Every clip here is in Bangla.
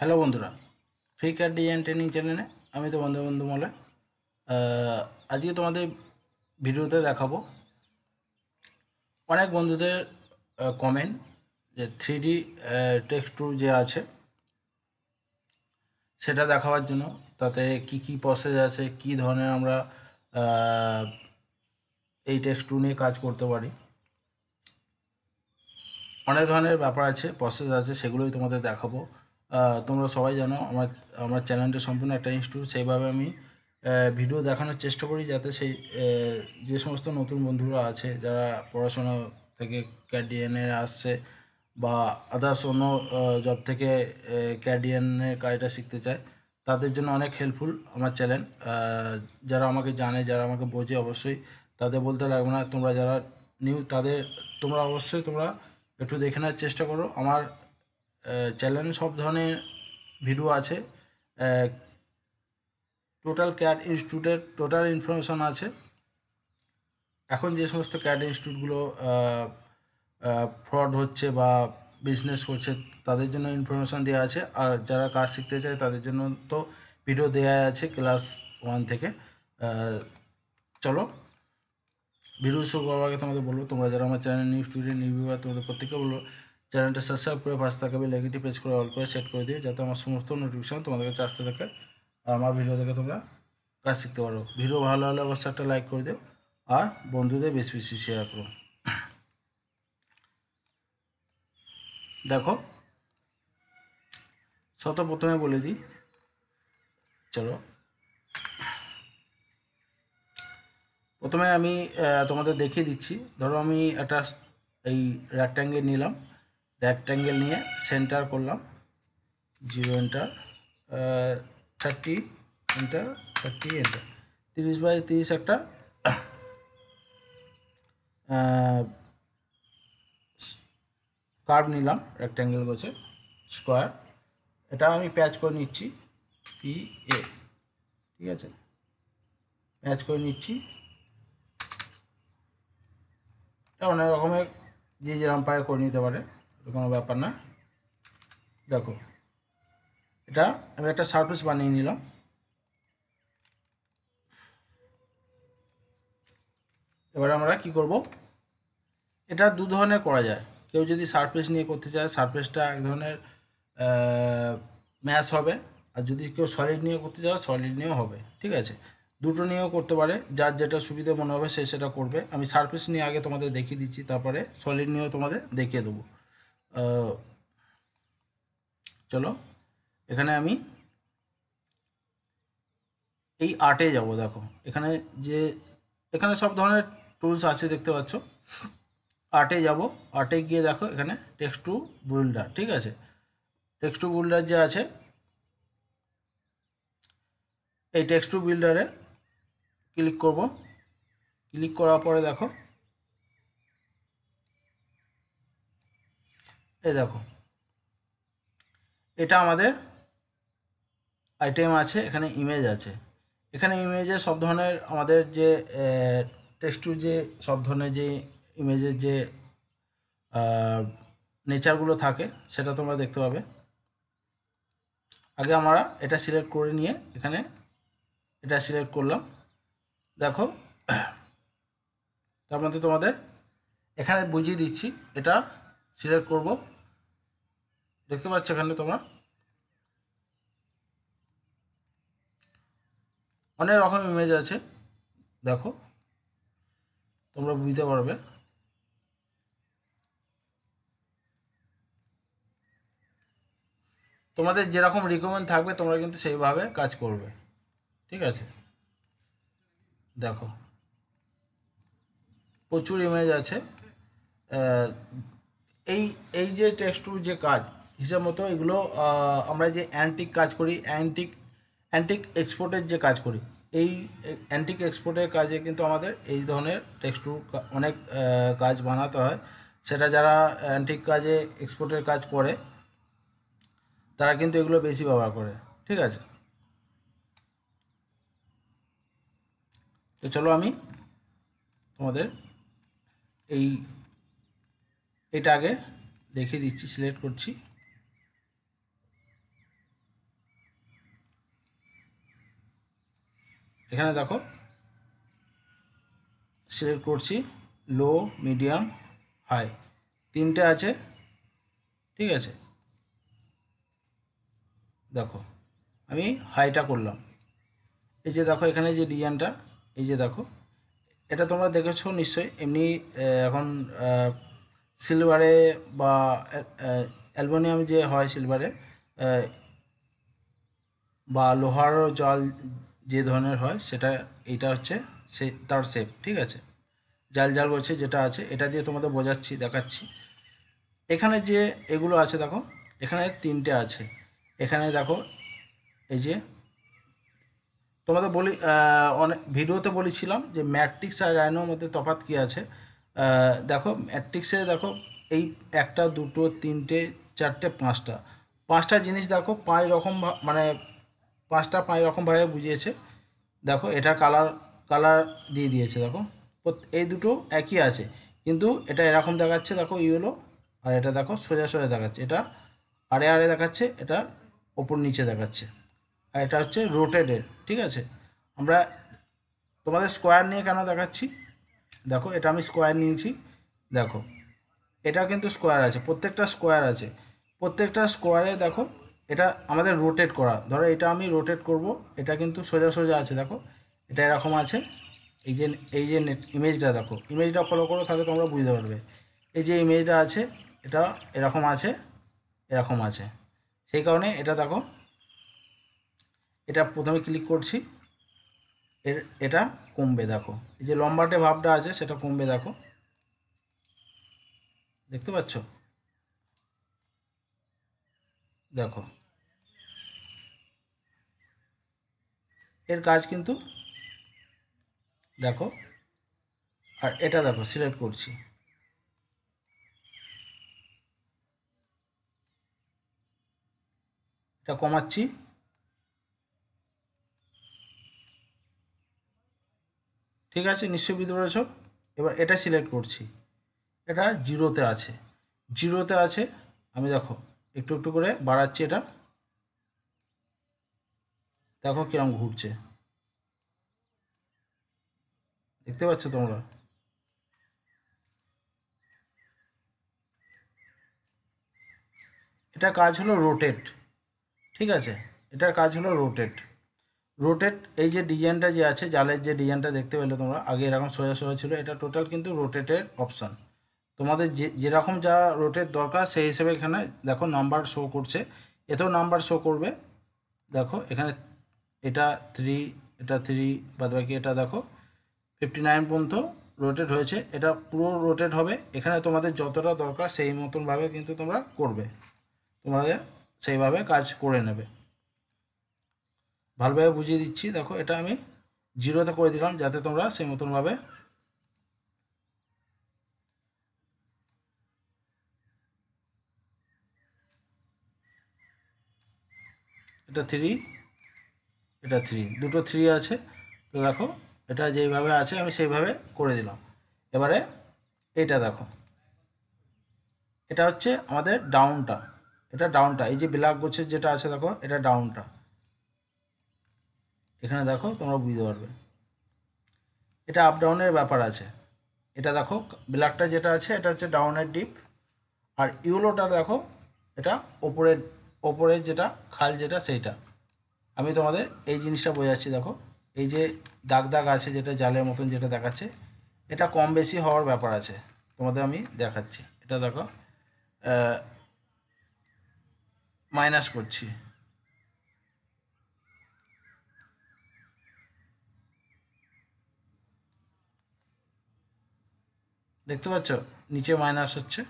হ্যালো বন্ধুরা ফ্রি কার ডিজাইন ট্রেনিং চ্যানেলে আমি তো বন্ধু মলে আজকে তোমাদের ভিডিওতে দেখাবো অনেক বন্ধুদের কমেন্ট যে থ্রি ডি টেক্সট টু যে আছে সেটা দেখাবার জন্য তাতে কি কি প্রসেস আছে কি ধরনের আমরা এই টেক্সট টু নিয়ে কাজ করতে পারি অনেক ধরনের ব্যাপার আছে প্রসেস আছে সেগুলোই তোমাদের দেখাবো তোমরা সবাই জানো আমার আমার চ্যানেলটা সম্পূর্ণ একটা ইনস্টিটিউট সেইভাবে আমি ভিডিও দেখানোর চেষ্টা করি যাতে সেই যে সমস্ত নতুন বন্ধুরা আছে যারা পড়াশোনা থেকে ক্যাডিয়ানে আসছে বা আদার্স অন্য জব থেকে ক্যাডিএনের কাজটা শিখতে চায় তাদের জন্য অনেক হেল্পফুল আমার চ্যানেল যারা আমাকে জানে যারা আমাকে বোঝে অবশ্যই তাদের বলতে লাগবে না তোমরা যারা নিউ তাদের তোমরা অবশ্যই তোমরা একটু দেখে নেওয়ার চেষ্টা করো আমার চ্যানেল সব ধরনের ভিডিও আছে টোটাল ক্যাট ইনস্টিটিউটের টোটাল ইনফরমেশান আছে এখন যে সমস্ত ক্যাট ইনস্টিটিউটগুলো ফ্রড হচ্ছে বা বিজনেস করছে তাদের জন্য ইনফরমেশান দেওয়া আছে আর যারা কাজ শিখতে চায় তাদের জন্য তো ভিডিও দেওয়া আছে ক্লাস ওয়ান থেকে চলো ভিডিও শুরু করার আগে তোমাদের বলবো তোমরা যারা আমার চ্যানেল নিউ স্টুডেন্ট নিউ বা তোমাদের প্রত্যেকে বলবো চ্যানেলটা সাবস্ক্রাইব করে পাশে থাকা বেল আইকনটি প্রেস করে অল করে সেট করে দিও যাতে আমার সমস্ত নোটিফিকেশন তোমাদের কাছে আসতে থাকে আর আমার ভিডিও দেখে তোমরা কাজ শিখতে পারো ভিডিও ভালো হলে অবশ্যই একটা লাইক করে দিও আর বন্ধুদের বেশি বেশি শেয়ার করো দেখো শত প্রথমে বলে দিই চলো প্রথমে আমি তোমাদের দেখিয়ে দিচ্ছি ধরো আমি একটা এই রেক্ট্যাঙ্গেল নিলাম রেক্ট্যাঙ্গেল নিয়ে সেন্টার করলাম zero enter thirty enter thirty enter তিরিশ বাই তিরিশ একটা কার্ভ নিলাম রেক্ট্যাঙ্গেল গোছে স্কোয়ার এটা আমি প্যাচ করে নিচ্ছি পি এ ঠিক আছে প্যাচ করে নিচ্ছি এটা অনেক রকমের যে যেরকম পারে করে নিতে পারে কোনো ব্যাপার না দেখো এটা আমি একটা সারফেস বানিয়ে নিলাম এবার আমরা কি করব এটা দু ধরনের করা যায় কেউ যদি সারফেস নিয়ে করতে চায় সারফেসটা এক ধরনের ম্যাশ হবে আর যদি কেউ সলিড নিয়ে করতে চায় সলিড নিয়েও হবে ঠিক আছে দুটো নিয়েও করতে পারে যার যেটা সুবিধে মনে হবে সে সেটা করবে আমি সারফেস নিয়ে আগে তোমাদের দেখিয়ে দিচ্ছি তারপরে সলিড নিয়েও তোমাদের দেখিয়ে দেবো চলো এখানে আমি এই আর্টে যাব দেখো এখানে যে এখানে সব ধরনের টুলস আছে দেখতে পাচ্ছ আর্টে যাব আর্টে গিয়ে দেখো এখানে টেক্সট টু বুল্ডার ঠিক আছে টেক্সট টু বুল্ডার যে আছে এই টেক্সট টু বিল্ডারে ক্লিক করব ক্লিক করার পরে দেখো এই দেখো এটা আমাদের আইটেম আছে এখানে ইমেজ আছে এখানে ইমেজে সব ধরনের আমাদের যে টু যে সব ধরনের যে ইমেজের যে নেচারগুলো থাকে সেটা তোমরা দেখতে পাবে আগে আমরা এটা সিলেক্ট করে নিয়ে এখানে এটা সিলেক্ট করলাম দেখো তার মধ্যে তোমাদের এখানে বুঝিয়ে দিচ্ছি এটা সিলেক্ট করব দেখতে পাচ্ছ এখানে তোমরা অনেক রকম ইমেজ আছে দেখো তোমরা বুঝতে পারবে তোমাদের যেরকম রিকমেন্ড থাকবে তোমরা কিন্তু সেইভাবে কাজ করবে ঠিক আছে দেখো প্রচুর ইমেজ আছে এই এই যে টেক্সট যে কাজ হিসাব মতো এগুলো আমরা যে অ্যান্টিক কাজ করি অ্যান্টিক অ্যান্টিক এক্সপোর্টের যে কাজ করি এই অ্যান্টিক এক্সপোর্টের কাজে কিন্তু আমাদের এই ধরনের টেক্সট অনেক কাজ বানাতে হয় সেটা যারা অ্যান্টিক কাজে এক্সপোর্টের কাজ করে তারা কিন্তু এগুলো বেশি ব্যবহার করে ঠিক আছে তো চলো আমি তোমাদের এই এটা আগে দেখিয়ে দিচ্ছি সিলেক্ট করছি এখানে দেখো সিলেক্ট করছি লো মিডিয়াম হাই তিনটে আছে ঠিক আছে দেখো আমি হাইটা করলাম এই যে দেখো এখানে যে ডিজাইনটা এই যে দেখো এটা তোমরা দেখেছো নিশ্চয়ই এমনি এখন সিলভারে বা অ্যালবোনিয়াম যে হয় সিলভারে বা লোহার জল যে ধরনের হয় সেটা এটা হচ্ছে সে তার সেপ ঠিক আছে জাল জাল বলছে যেটা আছে এটা দিয়ে তোমাদের বোঝাচ্ছি দেখাচ্ছি এখানে যে এগুলো আছে দেখো এখানে তিনটে আছে এখানে দেখো এই যে তোমাদের বলি অনেক ভিডিওতে বলেছিলাম যে ম্যাট্রিক্স আর রায়নোর মধ্যে তফাত কী আছে দেখো ম্যাট্রিক্সে দেখো এই একটা দুটো তিনটে চারটে পাঁচটা পাঁচটা জিনিস দেখো পাঁচ রকম মানে পাঁচটা পাঁচ রকমভাবে বুঝিয়েছে দেখো এটার কালার কালার দিয়ে দিয়েছে দেখো এই দুটো একই আছে কিন্তু এটা এরকম দেখাচ্ছে দেখো ইউলো আর এটা দেখো সোজা সোজা দেখাচ্ছে এটা আরে আরে দেখাচ্ছে এটা ওপর নিচে দেখাচ্ছে আর এটা হচ্ছে রোটেডের ঠিক আছে আমরা তোমাদের স্কোয়ার নিয়ে কেন দেখাচ্ছি দেখো এটা আমি স্কোয়ার নিয়েছি দেখো এটা কিন্তু স্কোয়ার আছে প্রত্যেকটা স্কোয়ার আছে প্রত্যেকটা স্কোয়ারে দেখো এটা আমাদের রোটেট করা ধরো এটা আমি রোটেট করব এটা কিন্তু সোজা সোজা আছে দেখো এটা এরকম আছে এই যে এই যে নেট ইমেজটা দেখো ইমেজটা ফলো করো তাহলে তোমরা বুঝতে পারবে এই যে ইমেজটা আছে এটা এরকম আছে এরকম আছে সেই কারণে এটা দেখো এটা প্রথমে ক্লিক করছি এর এটা কমবে দেখো এই যে লম্বাটে ভাবটা আছে সেটা কমবে দেখো দেখতে পাচ্ছ দেখো এর কাজ কিন্তু দেখো আর এটা দেখো সিলেক্ট করছি এটা কমাচ্ছি ঠিক আছে নিশ্চয় বুঝতে পেরেছ এবার এটা সিলেক্ট করছি এটা জিরোতে আছে জিরোতে আছে আমি দেখো একটু একটু করে বাড়াচ্ছি এটা দেখো কিরম ঘুরছে দেখতে পাচ্ছ তোমরা এটা কাজ হলো রোটেট ঠিক আছে এটার কাজ হলো রোটেট রোটেট এই যে ডিজাইনটা যে আছে জালের যে ডিজাইনটা দেখতে পেলে তোমরা আগে এরকম সোজা সোজা ছিল এটা টোটাল কিন্তু রোটেটের অপশান তোমাদের যে যেরকম যা রোটেট দরকার সেই হিসেবে এখানে দেখো নাম্বার শো করছে এতেও নাম্বার শো করবে দেখো এখানে এটা থ্রি এটা থ্রি বাদ বাকি এটা দেখো ফিফটি নাইন পর্যন্ত রোটেট হয়েছে এটা পুরো রোটেট হবে এখানে তোমাদের যতটা দরকার সেই মতনভাবে কিন্তু তোমরা করবে তোমরা সেইভাবে কাজ করে নেবে ভালোভাবে বুঝিয়ে দিচ্ছি দেখো এটা আমি জিরোতে করে দিলাম যাতে তোমরা সেই মতনভাবে এটা থ্রি এটা থ্রি দুটো থ্রি আছে তো দেখো এটা যেইভাবে আছে আমি সেইভাবে করে দিলাম এবারে এটা দেখো এটা হচ্ছে আমাদের ডাউনটা এটা ডাউনটা এই যে ব্ল্যাক গোছের যেটা আছে দেখো এটা ডাউনটা এখানে দেখো তোমরা বুঝতে পারবে এটা আপ ডাউনের ব্যাপার আছে এটা দেখো ব্ল্যাকটা যেটা আছে এটা হচ্ছে ডাউনের ডিপ আর ইউলোটা দেখো এটা ওপরের ওপরের যেটা খাল যেটা সেইটা আমি তোমাদের এই জিনিসটা বোঝাচ্ছি দেখো এই যে দাগ দাগ আছে যেটা জালের মতন যেটা দেখাচ্ছে এটা কম বেশি হওয়ার ব্যাপার আছে তোমাদের আমি দেখাচ্ছি এটা দেখো মাইনাস করছি দেখতে পাচ্ছ নিচে মাইনাস হচ্ছে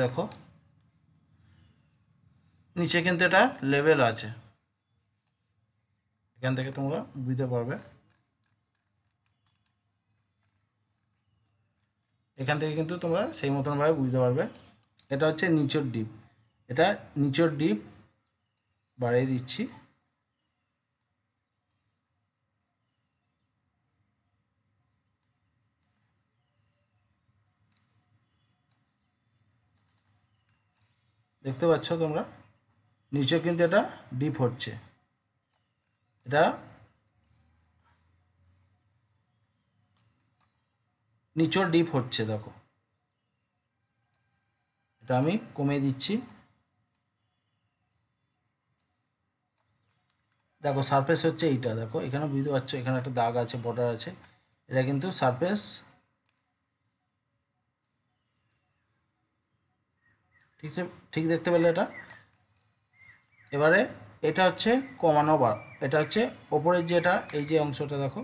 দেখো নিচে কিন্তু এটা লেভেল আছে এখান থেকে তোমরা বুঝতে পারবে এখান থেকে কিন্তু তোমরা সেই মতনভাবে বুঝতে পারবে এটা হচ্ছে নিচের ডিপ এটা নিচের ডিপ বাড়িয়ে দিচ্ছি দেখতে পাচ্ছ তোমরা নিচে কিন্তু এটা ডিপ হচ্ছে এটা নিচের ডিপ হচ্ছে দেখো এটা আমি কমে দিচ্ছি দেখো সারফেস হচ্ছে এইটা দেখো এখানে বুঝতে পারছো এখানে একটা দাগ আছে বর্ডার আছে এটা কিন্তু সারফেস ঠিক ঠিক দেখতে পেলে এটা এবারে এটা হচ্ছে কমানো বার এটা হচ্ছে ওপরের যেটা এই যে অংশটা দেখো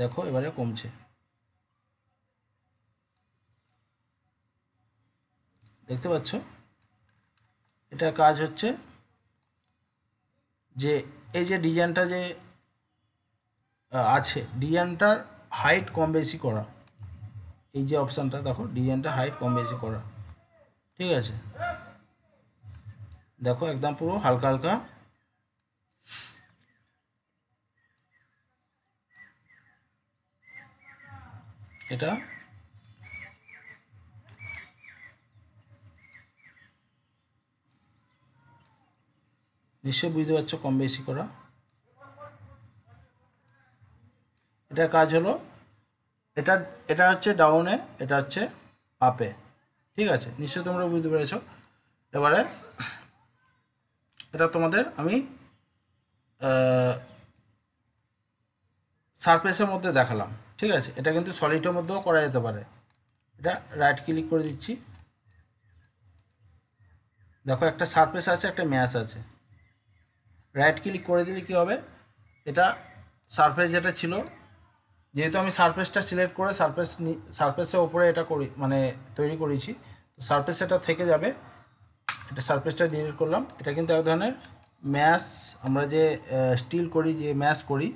দেখো এবারে কমছে দেখতে পাচ্ছ এটা কাজ হচ্ছে যে এই যে ডিজাইনটা যে আছে ডিজাইনটার হাইট কম বেশি করা এই যে অপশানটা দেখো ডিজাইনটা হাইট কম বেশি করা ঠিক আছে দেখো একদম পুরো হালকা হালকা এটা নিশ্চয়ই বুঝতে পারছ কম বেশি করা এটার কাজ হলো এটা এটা হচ্ছে ডাউনে এটা হচ্ছে আপে ঠিক আছে নিশ্চয়ই তোমরা বুঝতে পেরেছ এবারে এটা তোমাদের আমি সারফেসের মধ্যে দেখালাম ঠিক আছে এটা কিন্তু সলিডের মধ্যেও করা যেতে পারে এটা রাইট ক্লিক করে দিচ্ছি দেখো একটা সারফেস আছে একটা ম্যাশ আছে রাইট ক্লিক করে দিলে কি হবে এটা সারফেস যেটা ছিল যেহেতু আমি সারফেসটা সিলেক্ট করে সারফেস সারফেসের ওপরে এটা করি মানে তৈরি করেছি তো সারফেস এটা থেকে যাবে এটা সারফেসটা ডিলিট করলাম এটা কিন্তু এক ধরনের ম্যাশ আমরা যে স্টিল করি যে ম্যাশ করি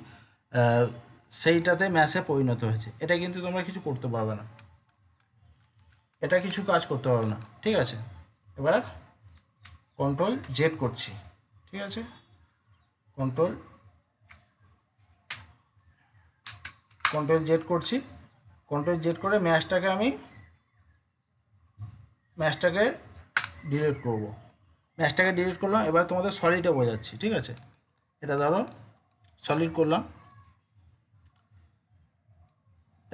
সেইটাতে ম্যাশে পরিণত হয়েছে এটা কিন্তু তোমরা কিছু করতে পারবে না এটা কিছু কাজ করতে পারবে না ঠিক আছে এবার কন্ট্রোল জেড করছি ঠিক আছে কন্ট্রোল কন্ট্রোল জেড করছি কন্ট্রোল জেড করে ম্যাচটাকে আমি ম্যাচটাকে ডিলিট করব ম্যাচটাকে ডিলিট করলাম এবার তোমাদের সলিডে বোঝাচ্ছি ঠিক আছে এটা ধরো সলিড করলাম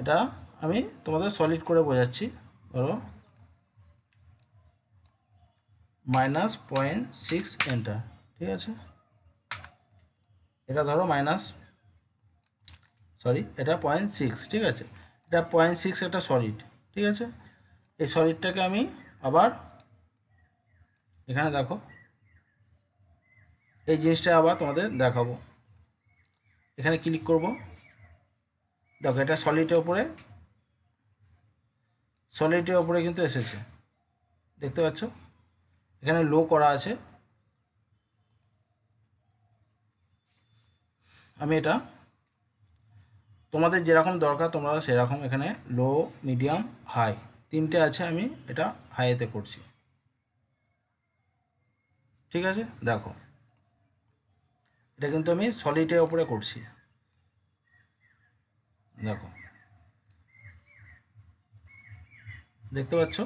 এটা আমি তোমাদের সলিড করে বোঝাচ্ছি ধরো মাইনাস পয়েন্ট সিক্স এন্টার ঠিক আছে এটা ধরো মাইনাস সরি এটা পয়েন্ট সিক্স ঠিক আছে এটা পয়েন্ট সিক্স একটা সলিড ঠিক আছে এই সলিডটাকে আমি আবার এখানে দেখো এই জিনিসটা আবার তোমাদের দেখাবো এখানে ক্লিক করব দেখো এটা সলিডের ওপরে সলিডের ওপরে কিন্তু এসেছে দেখতে পাচ্ছ এখানে লো করা আছে আমি এটা তোমাদের যেরকম দরকার তোমরা সেরকম এখানে লো মিডিয়াম হাই তিনটে আছে আমি এটা হাইতে করছি ঠিক আছে দেখো এটা কিন্তু আমি সলিডের ওপরে করছি দেখো দেখতে পাচ্ছ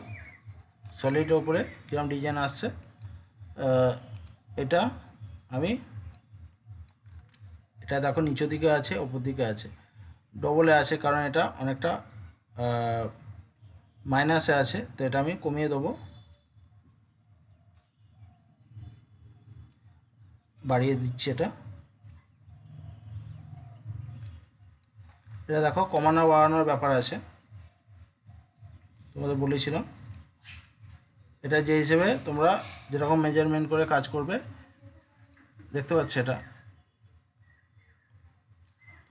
সলিডের ওপরে কীরকম ডিজাইন আসছে এটা আমি এটা দেখো নিচের দিকে আছে ওপর দিকে আছে ডবলে আছে কারণ এটা অনেকটা মাইনাসে আছে তো এটা আমি কমিয়ে দেবো বাড়িয়ে দিচ্ছি এটা এটা দেখো কমানো বাড়ানোর ব্যাপার আছে তোমাদের বলেছিলাম এটা যে হিসেবে তোমরা যেরকম মেজারমেন্ট করে কাজ করবে দেখতে পাচ্ছ এটা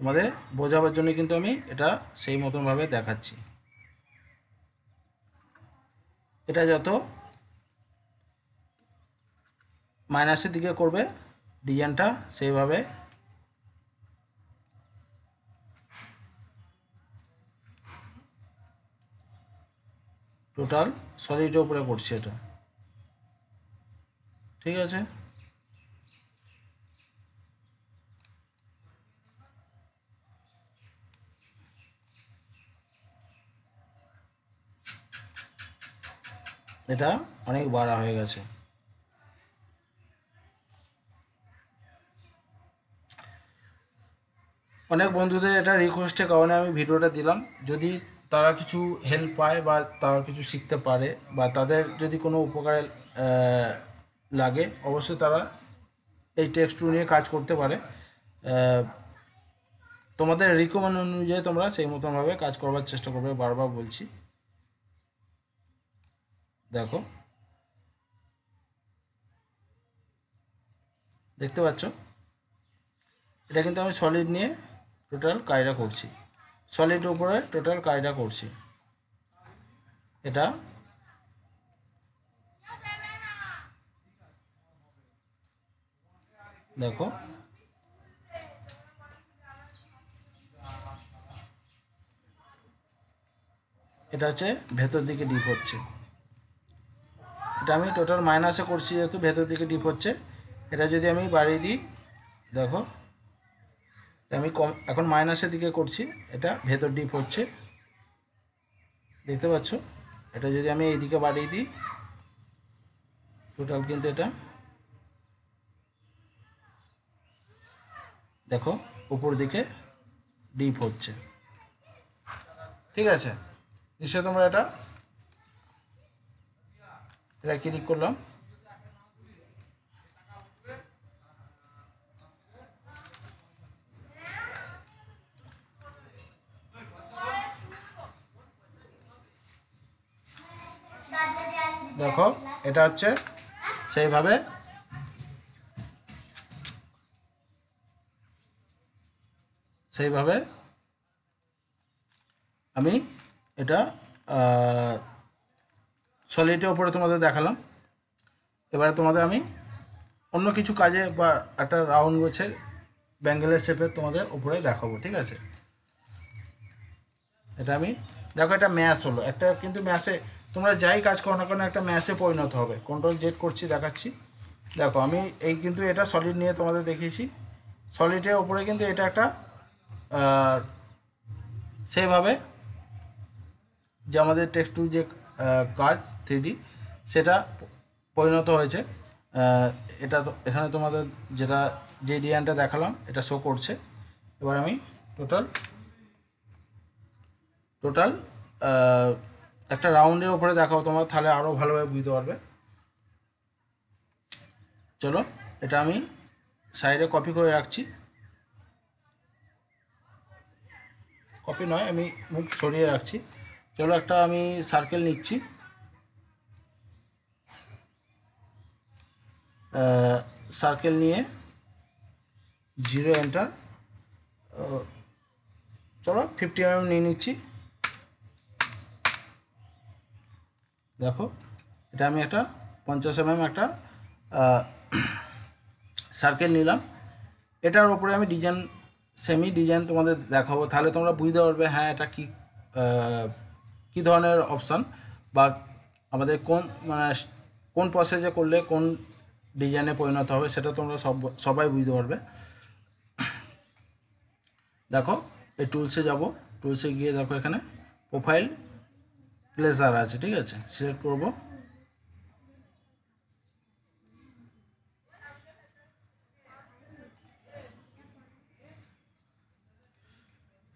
তোমাদের বোঝাবার জন্য কিন্তু আমি এটা সেই মতনভাবে দেখাচ্ছি এটা যত মাইনাসের দিকে করবে ডিজাইনটা সেইভাবে টোটাল সলিডের উপরে করছি এটা ঠিক আছে এটা অনেক বাড়া হয়ে গেছে অনেক বন্ধুদের এটা রিকোয়েস্টের কারণে আমি ভিডিওটা দিলাম যদি তারা কিছু হেল্প পায় বা তারা কিছু শিখতে পারে বা তাদের যদি কোনো উপকারে লাগে অবশ্যই তারা এই টেক্সট নিয়ে কাজ করতে পারে তোমাদের রিকমেন্ড অনুযায়ী তোমরা সেই মতনভাবে কাজ করবার চেষ্টা করবে বারবার বলছি দেখো দেখতে পাচ্ছ এটা কিন্তু আমি সলিড নিয়ে টোটাল কায়দা করছি সলিড উপরে টোটাল কায়দা করছি এটা দেখো এটা হচ্ছে ভেতর দিকে ডিপ হচ্ছে এটা আমি টোটাল মাইনাসে করছি যেহেতু ভেতর দিকে ডিপ হচ্ছে এটা যদি আমি বাড়িয়ে দিই দেখো আমি কম এখন মাইনাসের দিকে করছি এটা ভেতর ডিপ হচ্ছে দেখতে পাচ্ছ এটা যদি আমি এইদিকে বাড়িয়ে দিই টোটাল কিন্তু এটা দেখো উপর দিকে ডিপ হচ্ছে ঠিক আছে নিশ্চয় তোমরা এটা এটা ক্লিক করলাম দেখো এটা হচ্ছে সেইভাবে সেইভাবে আমি এটা সলিডে ওপরে তোমাদের দেখালাম এবারে তোমাদের আমি অন্য কিছু কাজে বা একটা রাউন্ড গোছে ব্যাঙ্গেলের শেপে তোমাদের ওপরে দেখাবো ঠিক আছে এটা আমি দেখো এটা ম্যাশ হলো একটা কিন্তু ম্যাশে তোমরা যাই কাজ করো না কেন একটা ম্যাশে পরিণত হবে কন্ট্রোল জেট করছি দেখাচ্ছি দেখো আমি এই কিন্তু এটা সলিড নিয়ে তোমাদের দেখিয়েছি সলিডের ওপরে কিন্তু এটা একটা সেভাবে যে আমাদের টেক্সট টু যে কাজ থ্রি সেটা পরিণত হয়েছে এটা এখানে তোমাদের যেটা যে ডিজাইনটা দেখালাম এটা শো করছে এবার আমি টোটাল টোটাল একটা রাউন্ডের ওপরে দেখাও তোমার তাহলে আরও ভালোভাবে বুঝতে পারবে চলো এটা আমি সাইডে কপি করে রাখছি কপি নয় আমি মুখ সরিয়ে রাখছি চলো একটা আমি সার্কেল নিচ্ছি সার্কেল নিয়ে জিরো এন্টার চলো ফিফটি এম mm নিয়ে নিচ্ছি দেখো এটা আমি একটা পঞ্চাশ এম mm একটা সার্কেল নিলাম এটার ওপরে আমি ডিজাইন সেমি ডিজাইন তোমাদের দেখাবো তাহলে তোমরা বুঝতে পারবে হ্যাঁ এটা কী কি ধরনের অপশান বা আমাদের কোন মানে কোন প্রসেসে করলে কোন ডিজাইনে পরিণত হবে সেটা তোমরা সব সবাই বুঝতে পারবে দেখো এই টুলসে যাব টুলসে গিয়ে দেখো এখানে প্রোফাইল প্লেজার আছে ঠিক আছে সিলেক্ট করব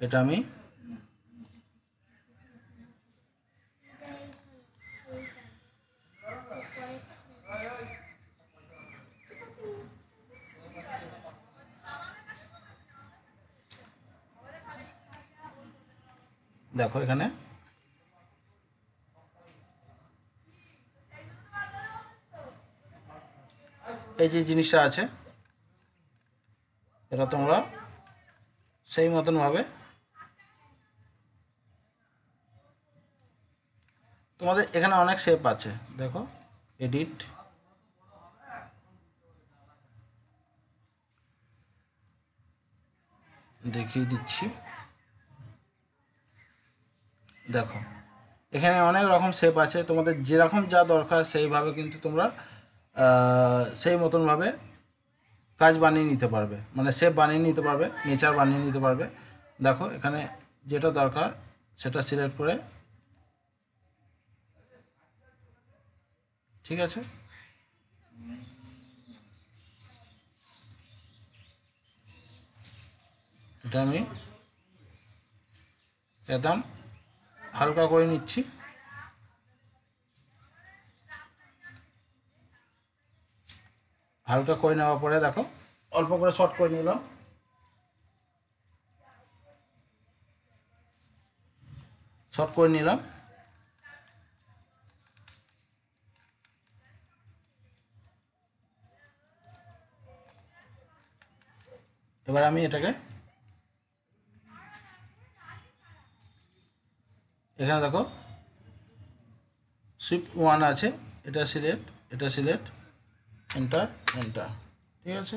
এটা আমি দেখো এখানে এই যে জিনিসটা আছে এটা তোমরা সেই মতনভাবে তোমাদের এখানে অনেক শেপ আছে দেখো এডিট দেখিয়ে দিচ্ছি দেখো এখানে অনেক রকম শেপ আছে তোমাদের যেরকম যা দরকার সেইভাবে কিন্তু তোমরা সেই মতনভাবে কাজ বানিয়ে নিতে পারবে মানে শেপ বানিয়ে নিতে পারবে নেচার বানিয়ে নিতে পারবে দেখো এখানে যেটা দরকার সেটা সিলেক্ট করে ঠিক আছে এটা আমি একদম হালকা করে নিচ্ছি হালকা করে নেওয়ার পরে দেখো অল্প করে শর্ট করে নিলাম শর্ট করে নিলাম এবার আমি এটাকে এখানে দেখো সুইফট ওয়ান আছে এটা সিলেক্ট এটা সিলেক্ট এন্টার এন্টার ঠিক আছে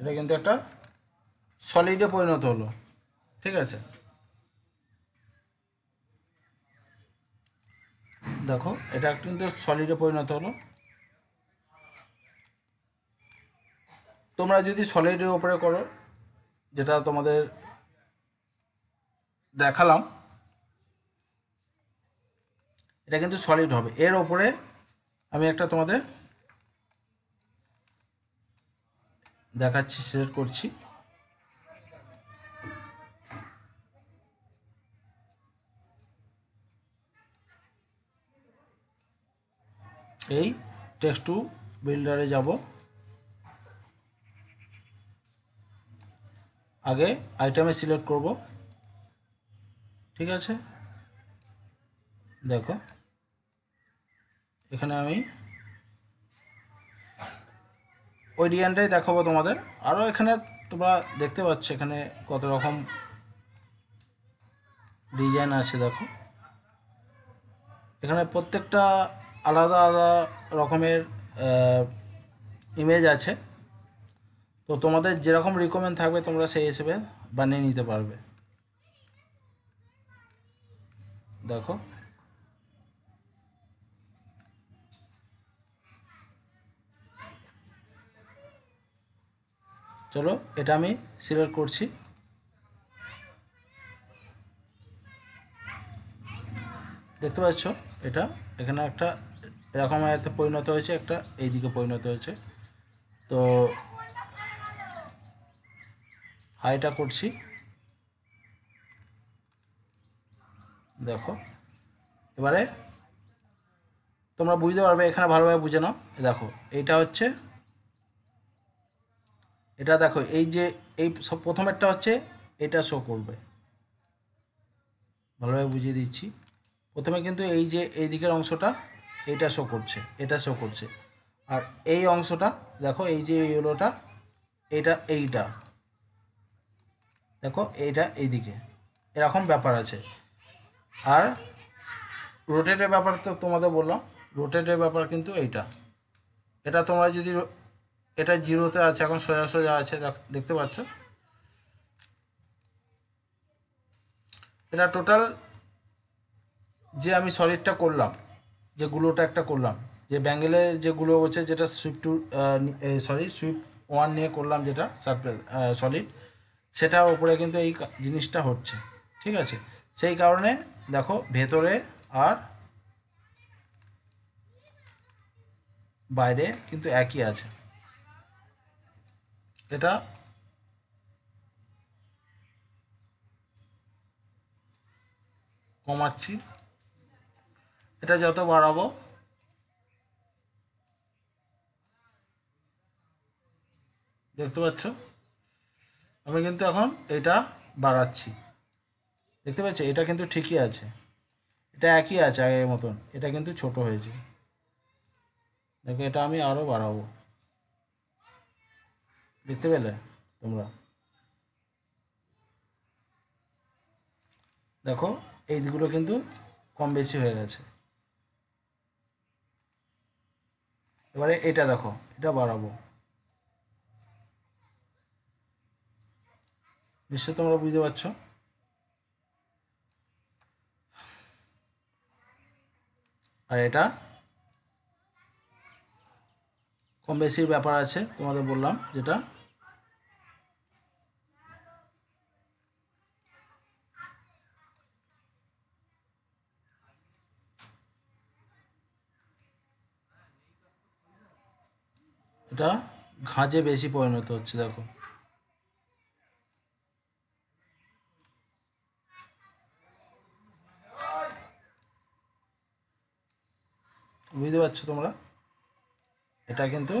এটা কিন্তু একটা সলিডে পরিণত হলো ঠিক আছে দেখো এটা কিন্তু সলিডে পরিণত হলো তোমরা যদি সলিডের ওপরে করো যেটা তোমাদের দেখালাম এটা কিন্তু সলিড হবে এর ওপরে আমি একটা তোমাদের দেখাচ্ছি সিলেক্ট করছি এই টেক্সট টু বিল্ডারে যাব আগে আইটেমে সিলেক্ট করবো ঠিক আছে দেখো এখানে আমি ওই ডিজাইনটাই দেখাবো তোমাদের আরও এখানে তোমরা দেখতে পাচ্ছ এখানে কত রকম ডিজাইন আছে দেখো এখানে প্রত্যেকটা আলাদা আলাদা রকমের ইমেজ আছে তো তোমাদের যেরকম রিকমেন্ড থাকবে তোমরা সেই হিসেবে বানিয়ে নিতে পারবে দেখো চলো এটা আমি সিলেক্ট করছি দেখতে পাচ্ছ এটা এখানে একটা এরকম আয়তে পরিণত হয়েছে একটা এই দিকে পরিণত হয়েছে তো হাইটা করছি দেখো এবারে তোমরা বুঝতে পারবে এখানে ভালোভাবে বুঝে নাও দেখো এইটা হচ্ছে এটা দেখো এই যে এই সব প্রথমেরটা হচ্ছে এটা শো করবে ভালোভাবে বুঝিয়ে দিচ্ছি প্রথমে কিন্তু এই যে এই দিকের অংশটা এটা শো করছে এটা শো করছে আর এই অংশটা দেখো এই যে ইয়েলোটা এটা এইটা দেখো এইটা এইদিকে এরকম ব্যাপার আছে আর রোটেটের ব্যাপার তো তোমাদের বললাম রোটেটের ব্যাপার কিন্তু এইটা এটা তোমরা যদি এটা জিরোতে আছে এখন সোজা সোজা আছে দেখতে পাচ্ছ এটা টোটাল যে আমি সলিডটা করলাম যে গুলোটা একটা করলাম যে ব্যাঙ্গেলে যে গুলো হচ্ছে যেটা swift two sorry swift one নিয়ে করলাম যেটা সারপ্রাইজ সলিড সেটার উপরে কিন্তু এই জিনিসটা হচ্ছে ঠিক আছে সেই কারণে দেখো ভেতরে আর বাইরে কিন্তু একই আছে এটা কমাচ্ছি এটা যত বাড়াবো দেখতে পাচ্ছ আমি কিন্তু এখন এটা বাড়াচ্ছি দেখতে পাচ্ছ এটা কিন্তু ঠিকই আছে এটা একই আছে আগের মতন এটা কিন্তু ছোট হয়েছে দেখো এটা আমি আরও বাড়াবো দেখতে পেলে তোমরা দেখো এইগুলো কিন্তু কম বেশি হয়ে গেছে এবারে এটা দেখো এটা বাড়াবো নিশ্চয় তোমরা বুঝতে পারছো আর এটা কম বেশির ব্যাপার আছে তোমাদের বললাম যেটা এটা ঘাঁজে বেশি পরিণত হচ্ছে দেখো বুঝতে পারছো তোমরা এটা কিন্তু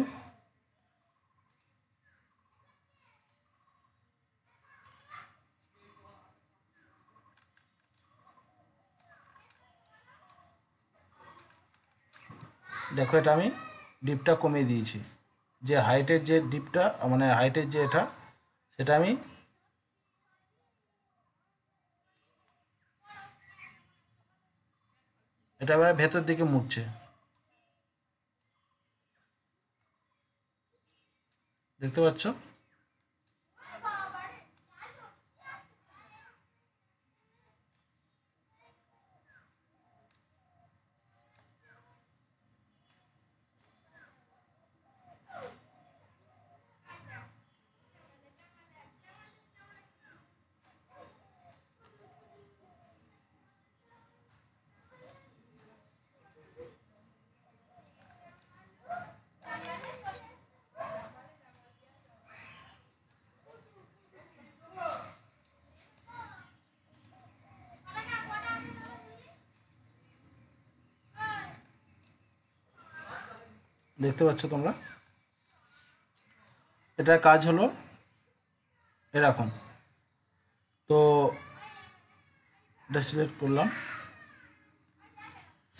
দেখো এটা আমি ডিপটা কমিয়ে দিয়েছি যে হাইটের যে ডিপটা মানে হাইটের যে এটা সেটা আমি এটা এবার ভেতর দিকে মুড়ছে দেখতে পাচ্ছ দেখতে পাচ্ছ তোমরা এটার কাজ হলো এরকম তো এটা সিলেক্ট করলাম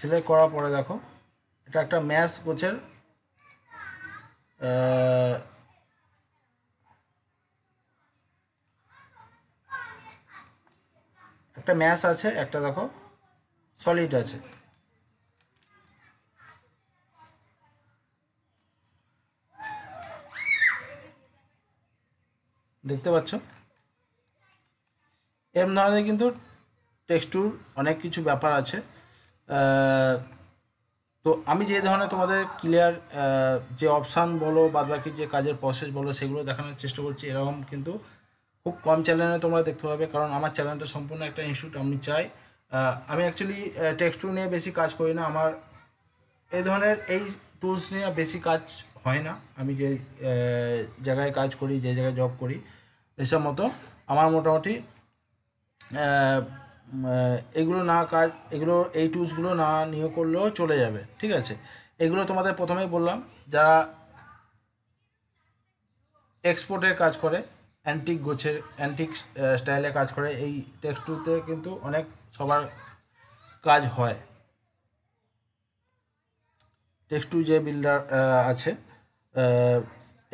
সিলেক্ট করার পরে দেখো এটা একটা ম্যাশ গোছের একটা ম্যাশ আছে একটা দেখো সলিড আছে দেখতে পাচ্ছ এম না হলে কিন্তু টেক্সটুর অনেক কিছু ব্যাপার আছে তো আমি যে ধরনের তোমাদের ক্লিয়ার যে অপশান বলো বাদ বাকি যে কাজের প্রসেস বলো সেগুলো দেখানোর চেষ্টা করছি এরকম কিন্তু খুব কম চ্যানেলে তোমরা দেখতে পাবে কারণ আমার চ্যানেলটা সম্পূর্ণ একটা ইনস্টিটিউট আমি চাই আমি অ্যাকচুয়ালি টেক্সট নিয়ে বেশি কাজ করি না আমার এই ধরনের এই টুলস নিয়ে বেশি কাজ হয় না আমি যে জায়গায় কাজ করি যে জায়গায় জব করি এসব মতো আমার মোটামুটি এগুলো না কাজ এগুলো এই টুলসগুলো না নিয়ে করলেও চলে যাবে ঠিক আছে এগুলো তোমাদের প্রথমেই বললাম যারা এক্সপোর্টের কাজ করে অ্যান্টিক গোছের অ্যান্টিক স্টাইলে কাজ করে এই টেক্সট টুতে কিন্তু অনেক সবার কাজ হয় টেক্সট টু যে বিল্ডার আছে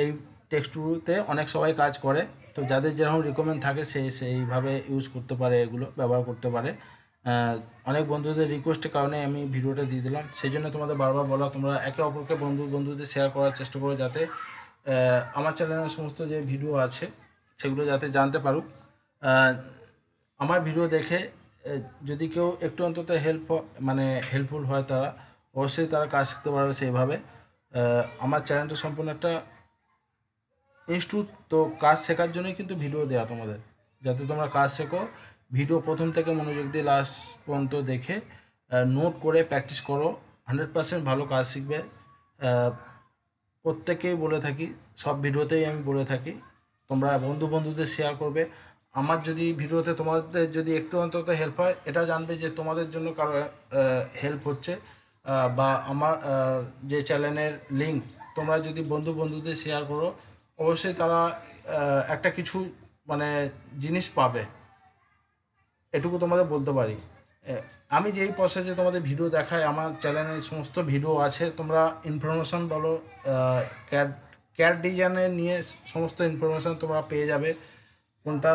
এই টেক্সট টুতে অনেক সবাই কাজ করে তো যাদের যেরকম রিকমেন্ড থাকে সে সেইভাবে ইউজ করতে পারে এগুলো ব্যবহার করতে পারে অনেক বন্ধুদের রিকোয়েস্টের কারণে আমি ভিডিওটা দিয়ে দিলাম সেই জন্য তোমাদের বারবার বলা তোমরা একে অপরকে বন্ধু বন্ধুদের শেয়ার করার চেষ্টা করো যাতে আমার চ্যানেলের সমস্ত যে ভিডিও আছে সেগুলো যাতে জানতে পারুক আমার ভিডিও দেখে যদি কেউ একটু অন্তত হেল্প মানে হেল্পফুল হয় তারা অবশ্যই তারা কাজ শিখতে পারবে সেইভাবে আমার চ্যানেলটা সম্পূর্ণ একটা ইনস্টিটিউট তো কাজ শেখার জন্যই কিন্তু ভিডিও দেওয়া তোমাদের যাতে তোমরা কাজ শেখো ভিডিও প্রথম থেকে মনোযোগ দিয়ে লাস্ট পর্যন্ত দেখে নোট করে প্র্যাকটিস করো হান্ড্রেড পার্সেন্ট ভালো কাজ শিখবে প্রত্যেকেই বলে থাকি সব ভিডিওতেই আমি বলে থাকি তোমরা বন্ধু বন্ধুদের শেয়ার করবে আমার যদি ভিডিওতে তোমাদের যদি একটু অন্তত হেল্প হয় এটা জানবে যে তোমাদের জন্য কারো হেল্প হচ্ছে বা আমার যে চ্যানেলের লিঙ্ক তোমরা যদি বন্ধু বন্ধুদের শেয়ার করো অবশ্যই তারা একটা কিছু মানে জিনিস পাবে এটুকু তোমাদের বলতে পারি আমি যেই প্রসেসে তোমাদের ভিডিও দেখাই আমার চ্যানেলে সমস্ত ভিডিও আছে তোমরা ইনফরমেশান বলো ক্যার ক্যার ডিজাইনে নিয়ে সমস্ত ইনফরমেশান তোমরা পেয়ে যাবে কোনটা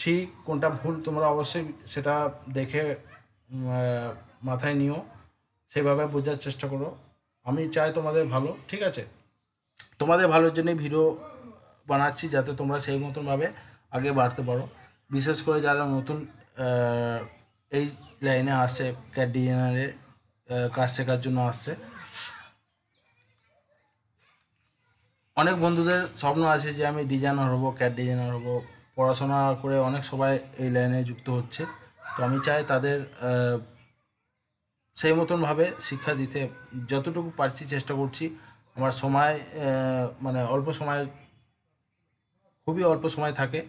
ঠিক কোনটা ভুল তোমরা অবশ্যই সেটা দেখে মাথায় নিও সেভাবে বোঝার চেষ্টা করো আমি চাই তোমাদের ভালো ঠিক আছে তোমাদের ভালোর জন্যই ভিডিও বানাচ্ছি যাতে তোমরা সেই মতনভাবে আগে বাড়তে পারো বিশেষ করে যারা নতুন এই লাইনে আসে ক্যাট ডিজাইনারে কাজ শেখার জন্য আসছে অনেক বন্ধুদের স্বপ্ন আছে যে আমি ডিজাইনার হবো ক্যাট ডিজাইনার হবো পড়াশোনা করে অনেক সবাই এই লাইনে যুক্ত হচ্ছে তো আমি চাই তাদের সেই মতনভাবে শিক্ষা দিতে যতটুকু পারছি চেষ্টা করছি আমার সময় মানে অল্প সময় খুবই অল্প সময় থাকে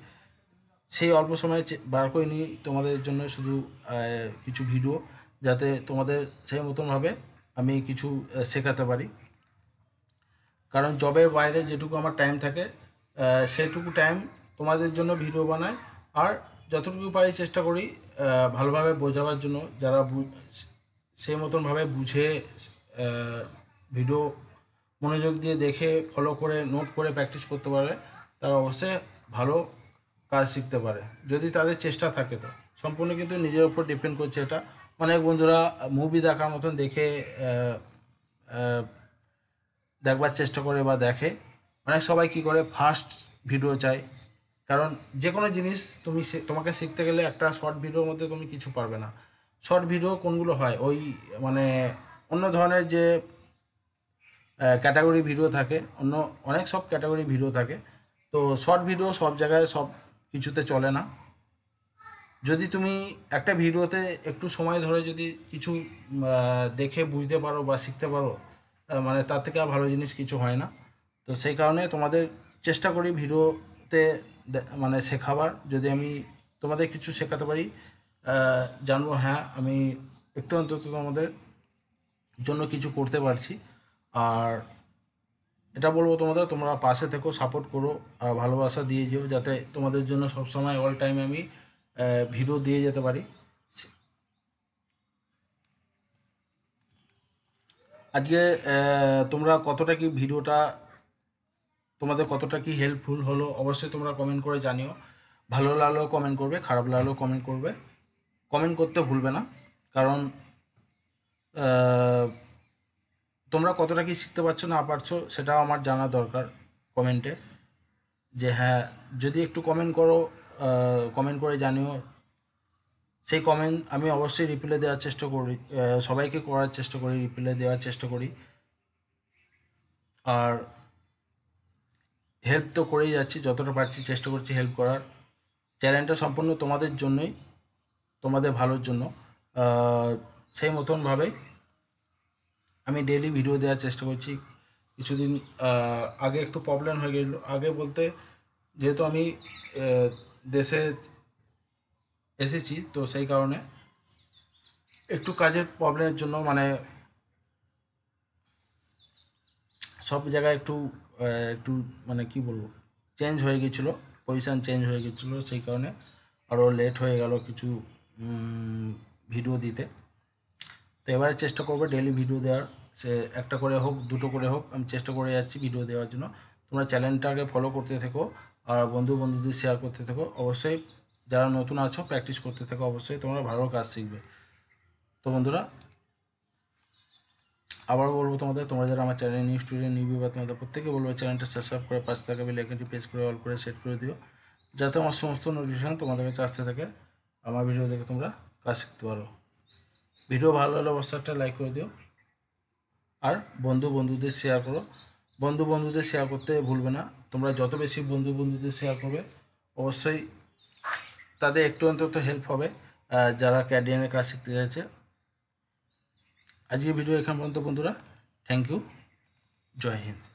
সেই অল্প সময় বার করে নিই তোমাদের জন্য শুধু কিছু ভিডিও যাতে তোমাদের সেই মতনভাবে আমি কিছু শেখাতে পারি কারণ জবের বাইরে যেটুকু আমার টাইম থাকে সেটুকু টাইম তোমাদের জন্য ভিডিও বানাই আর যতটুকু পারি চেষ্টা করি ভালোভাবে বোঝাবার জন্য যারা সেই মতনভাবে বুঝে ভিডিও মনোযোগ দিয়ে দেখে ফলো করে নোট করে প্র্যাকটিস করতে পারে তারা অবশ্যই ভালো কাজ শিখতে পারে যদি তাদের চেষ্টা থাকে তো সম্পূর্ণ কিন্তু নিজের উপর ডিপেন্ড করছে এটা অনেক বন্ধুরা মুভি দেখার মতন দেখে দেখবার চেষ্টা করে বা দেখে অনেক সবাই কি করে ফার্স্ট ভিডিও চায় কারণ যে কোনো জিনিস তুমি তোমাকে শিখতে গেলে একটা শর্ট ভিডিওর মধ্যে তুমি কিছু পারবে না শর্ট ভিডিও কোনগুলো হয় ওই মানে অন্য ধরনের যে ক্যাটাগরি ভিডিও থাকে অন্য অনেক সব ক্যাটাগরি ভিডিও থাকে তো শর্ট ভিডিও সব জায়গায় সব কিছুতে চলে না যদি তুমি একটা ভিডিওতে একটু সময় ধরে যদি কিছু দেখে বুঝতে পারো বা শিখতে পারো মানে তার থেকে আর ভালো জিনিস কিছু হয় না তো সেই কারণে তোমাদের চেষ্টা করি ভিডিওতে মানে শেখাবার যদি আমি তোমাদের কিছু শেখাতে পারি জানবো হ্যাঁ আমি একটু অন্তত তোমাদের জন্য কিছু করতে পারছি আর এটা বলবো তোমাদের তোমরা পাশে থেকো সাপোর্ট করো আর ভালোবাসা দিয়ে যেও যাতে তোমাদের জন্য সবসময় অল টাইম আমি ভিডিও দিয়ে যেতে পারি আজকে তোমরা কতটা কি ভিডিওটা তোমাদের কতটা কি হেল্পফুল হলো অবশ্যই তোমরা কমেন্ট করে জানিও ভালো লাগলেও কমেন্ট করবে খারাপ লাগলেও কমেন্ট করবে কমেন্ট করতে ভুলবে না কারণ তোমরা কতটা কি শিখতে পারছো না পারছো সেটাও আমার জানা দরকার কমেন্টে যে হ্যাঁ যদি একটু কমেন্ট করো কমেন্ট করে জানিও সেই কমেন্ট আমি অবশ্যই রিপ্লাই দেওয়ার চেষ্টা করি সবাইকে করার চেষ্টা করি রিপ্লাই দেওয়ার চেষ্টা করি আর হেল্প তো করেই যাচ্ছি যতটা পারছি চেষ্টা করছি হেল্প করার চ্যানেলটা সম্পূর্ণ তোমাদের জন্যই তোমাদের ভালোর জন্য সেই মতনভাবে আমি ডেলি ভিডিও দেওয়ার চেষ্টা করছি কিছুদিন আগে একটু প্রবলেম হয়ে গেল আগে বলতে যেহেতু আমি দেশে এসেছি তো সেই কারণে একটু কাজের প্রবলেমের জন্য মানে সব জায়গায় একটু একটু মানে কি বলবো চেঞ্জ হয়ে গেছিলো পজিশান চেঞ্জ হয়ে গেছিলো সেই কারণে আরও লেট হয়ে গেল কিছু ভিডিও দিতে তো এবারে চেষ্টা করবো ডেলি ভিডিও দেওয়ার সে একটা করে হোক দুটো করে হোক আমি চেষ্টা করে যাচ্ছি ভিডিও দেওয়ার জন্য তোমরা চ্যানেলটাকে ফলো করতে থেকো আর বন্ধু বন্ধুদের শেয়ার করতে থেকো অবশ্যই যারা নতুন আছো প্র্যাকটিস করতে থাকো অবশ্যই তোমরা ভালো কাজ শিখবে তো বন্ধুরা আবার বলবো তোমাদের তোমরা যারা আমার চ্যানেল নিউ স্টুডেন্ট নিউ বা তোমাদের প্রত্যেকে বলবো চ্যানেলটা সাবস্ক্রাইব করে পাশে থাকা বেল আইকনটি প্রেস করে অল করে সেট করে দিও যাতে আমার সমস্ত নোটিফিকেশান তোমাদের কাছে আসতে থাকে আমার ভিডিও দেখে তোমরা কাজ শিখতে পারো ভিডিও ভালো হলে অবশ্যই একটা লাইক করে দিও আর বন্ধু বন্ধুদের শেয়ার করো বন্ধু বন্ধুদের শেয়ার করতে ভুলবে না তোমরা যত বেশি বন্ধু বন্ধুদের শেয়ার করবে অবশ্যই তাদের একটু অন্তত হেল্প হবে যারা ক্যাডিয়ানের কাজ শিখতে চাইছে আজকে ভিডিও এখান পর্যন্ত বন্ধুরা থ্যাংক ইউ জয় হিন্দ